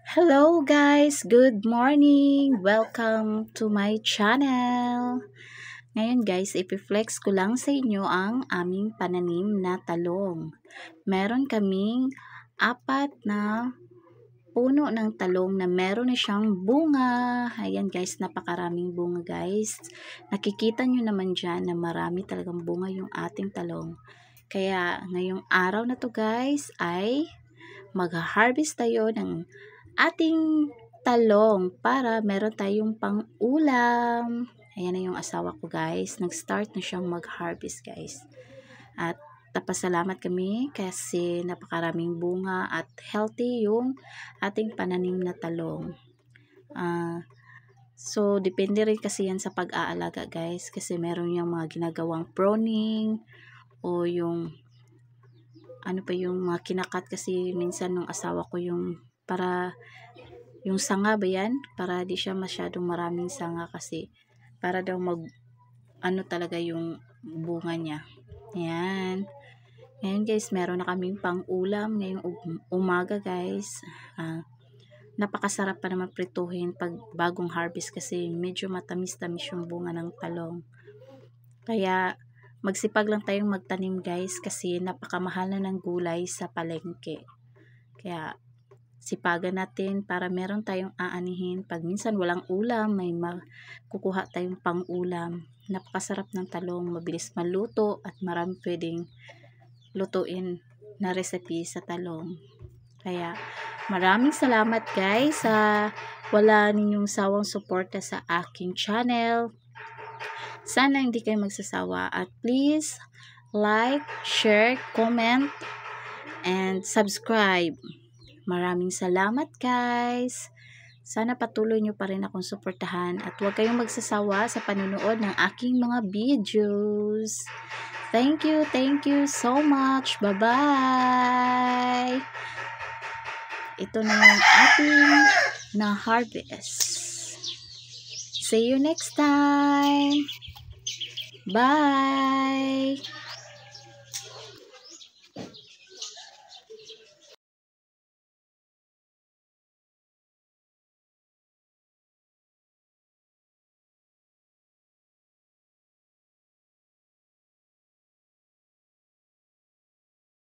Hello guys! Good morning! Welcome to my channel! Ngayon guys, ipiflex ko lang sa inyo ang aming pananim na talong. Meron kaming apat na puno ng talong na meron na siyang bunga. Ayan guys, napakaraming bunga guys. Nakikita nyo naman dyan na marami talagang bunga yung ating talong. Kaya ngayong araw na to guys ay mag-harvest tayo ng ating talong para meron tayong pang-ulam. Ayan na yung asawa ko guys. Nag-start na siyang mag-harvest guys. At napasalamat kami kasi napakaraming bunga at healthy yung ating pananim na talong. Uh, so, depende rin kasi yan sa pag-aalaga guys kasi meron yung mga ginagawang pruning o yung ano pa yung mga kinakat kasi minsan nung asawa ko yung para yung sanga ba yan? Para di siya masyadong maraming sanga kasi para daw mag ano talaga yung bunga niya. Ayan. Ngayon guys, meron na kaming pang-ulam ngayong umaga guys. Uh, napakasarap pa naman prituhin pag bagong harvest kasi medyo matamis-tamis yung bunga ng talong. Kaya magsipag lang tayong magtanim guys kasi napakamahal na ng gulay sa palengke. Kaya sipagan natin para meron tayong aanihin. Pag minsan walang ulam, may kukuha tayong pang-ulam. Napakasarap ng talong, mabilis maluto at marami pwedeng lutuin na recipe sa talong. Kaya maraming salamat guys sa wala ninyong sawang suporta sa aking channel. Sana hindi kayo magsasawa at please like, share, comment, and subscribe. Maraming salamat guys! Sana patuloy nyo pa rin akong suportahan at huwag kayong magsasawa sa panunood ng aking mga videos. Thank you, thank you so much. Bye-bye! Ito na yung ating na-harvest. See you next time! Bye!